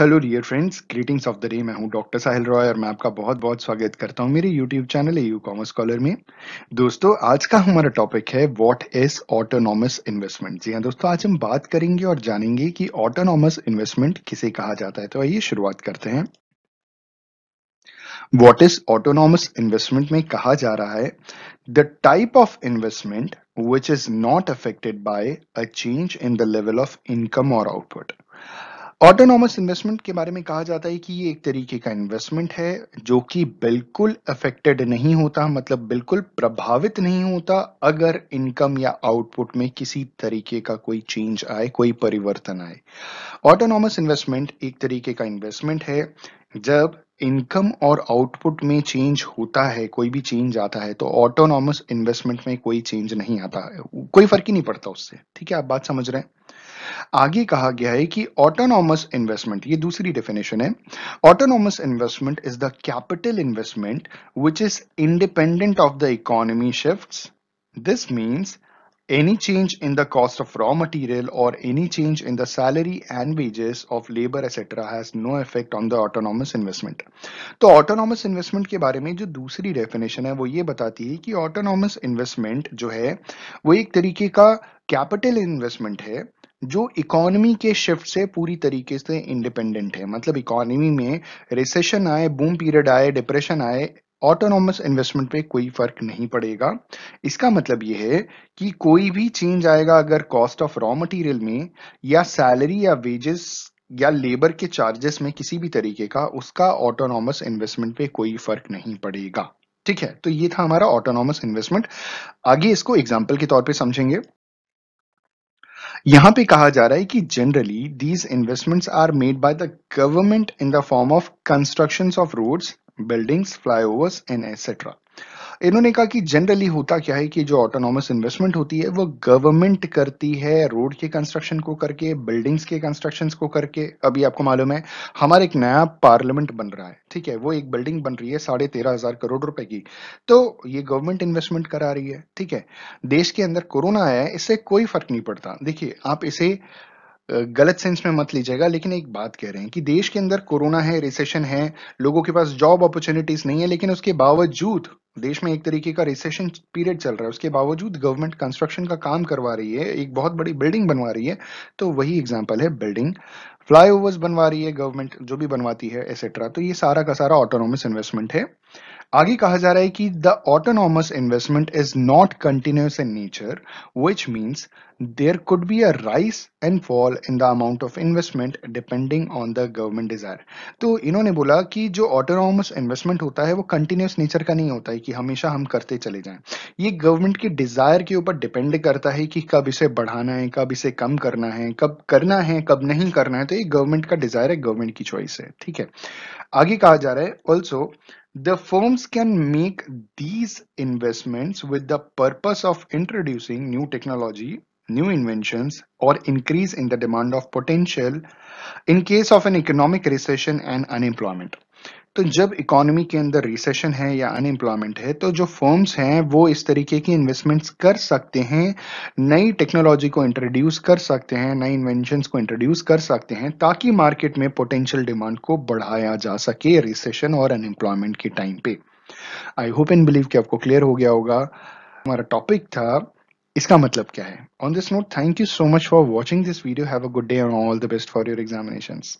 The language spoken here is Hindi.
Hello dear friends greetings of the day मैं हूं डॉक्टर साहिल रॉय और मैं आपका बहुत बहुत स्वागत करता हूं मेरे YouTube channel U commerce caller में दोस्तों आज का हमारा टॉपिक है व्हाट इज ऑटोनॉमस इन्वेस्टमेंट जी हाँ दोस्तों आज हम बात करेंगे और जानेंगे कि ऑटोनॉमस इन्वेस्टमेंट किसे कहा जाता है तो आइए शुरुआत करते हैं वॉट इज ऑटोनॉमस इन्वेस्टमेंट में कहा जा रहा है the type of investment which is not affected by a change in the level of income और आउटपुट ऑटोनॉमस इन्वेस्टमेंट के बारे में कहा जाता है कि ये एक तरीके का इन्वेस्टमेंट है जो कि बिल्कुल अफेक्टेड नहीं होता मतलब बिल्कुल प्रभावित नहीं होता अगर इनकम या आउटपुट में किसी तरीके का कोई चेंज आए कोई परिवर्तन आए ऑटोनॉमस इन्वेस्टमेंट एक तरीके का इन्वेस्टमेंट है जब इनकम और आउटपुट में चेंज होता है कोई भी चेंज आता है तो ऑटोनॉमस इन्वेस्टमेंट में कोई चेंज नहीं आता है कोई फर्क ही नहीं पड़ता उससे ठीक है आप बात समझ रहे हैं आगे कहा गया है कि ऑटोनॉमस इन्वेस्टमेंट ये दूसरी डेफिनेशन है autonomous investment is the capital investment which is independent of the economy shift this means any change in the cost of raw material or any change in the salary and wages of labor etc has no effect on the autonomous investment तो autonomous investment के बारे में जो दूसरी definition है वो ये बताती है कि autonomous investment जो है वो एक तरीके का capital investment है जो इकोनॉमी के शिफ्ट से पूरी तरीके से इंडिपेंडेंट है मतलब इकोनॉमी में रिसेशन आए बूम पीरियड आए डिप्रेशन आए ऑटोनॉमस इन्वेस्टमेंट पे कोई फर्क नहीं पड़ेगा इसका मतलब यह है कि कोई भी चेंज आएगा अगर कॉस्ट ऑफ रॉ मटेरियल में या सैलरी या वेजेस या लेबर के चार्जेस में किसी भी तरीके का उसका ऑटोनॉमस इन्वेस्टमेंट पे कोई फर्क नहीं पड़ेगा ठीक है तो ये था हमारा ऑटोनॉमस इन्वेस्टमेंट आगे इसको एग्जाम्पल के तौर पर समझेंगे यहां पे कहा जा रहा है कि generally these investments are made by the government in the form of construction of roads buildings flyovers and etcetera इन्होंने कहा कि जनरली होता क्या है कि जो ऑटोनॉमस इन्वेस्टमेंट होती है वो गवर्नमेंट करती है रोड के कंस्ट्रक्शन को करके बिल्डिंग्स के कंस्ट्रक्शन को करके अभी आपको मालूम है हमारा एक नया पार्लियामेंट बन रहा है ठीक है वो एक बिल्डिंग बन रही है साढ़े तेरह हजार करोड़ रुपए की तो ये गवर्नमेंट इन्वेस्टमेंट करा रही है ठीक है देश के अंदर कोरोना आया है इससे कोई फर्क नहीं पड़ता देखिए आप इसे गलत सेंस में मत लीजिएगा लेकिन एक बात कह रहे हैं कि देश के अंदर कोरोना है रिसेशन है लोगों के पास जॉब अपॉर्चुनिटीज नहीं है लेकिन उसके बावजूद देश में एक तरीके का रिसेशन पीरियड चल रहा है उसके बावजूद गवर्नमेंट कंस्ट्रक्शन का काम करवा रही है एक बहुत बड़ी बिल्डिंग बनवा रही है तो वही एग्जाम्पल है बिल्डिंग फ्लाईओवर्स बनवा रही है गवर्नमेंट जो भी बनवाती है एसेट्रा तो ये सारा का सारा ऑटोनोमस इन्वेस्टमेंट है आगे कहा जा रहा है कि the autonomous investment is not continuous in nature which means there could be a rise and fall in the amount of investment depending on the government desire तो इन्होंने बोला कि जो ऑटोनॉमस इन्वेस्टमेंट होता है वो कंटिन्यूस नेचर का नहीं होता है कि हमेशा हम करते चले जाएं ये गवर्नमेंट के डिजायर के ऊपर डिपेंड करता है कि कब इसे बढ़ाना है कब इसे कम करना है कब करना है कब नहीं करना है तो ये गवर्नमेंट का डिजायर है गवर्नमेंट की चॉइस है ठीक है आगे कहा जा रहा है also The firms can make these investments with the purpose of introducing new technology, new inventions, or increase in the demand of potential in case of an economic recession and unemployment. तो जब इकोनॉमी के अंदर रिसेशन है या अनएम्प्लॉयमेंट है तो जो फर्म्स हैं वो इस तरीके की इन्वेस्टमेंट्स कर सकते हैं नई टेक्नोलॉजी को इंट्रोड्यूस कर सकते हैं नई इन्वेंशन को इंट्रोड्यूस कर सकते हैं ताकि मार्केट में पोटेंशियल डिमांड को बढ़ाया जा सके रिसेशन और अनएम्प्लॉयमेंट के टाइम पे आई होप एंड बिलीव कि आपको क्लियर हो गया होगा हमारा टॉपिक था इसका मतलब क्या है on this note thank you so much for watching this video have a good day on all the best for your examinations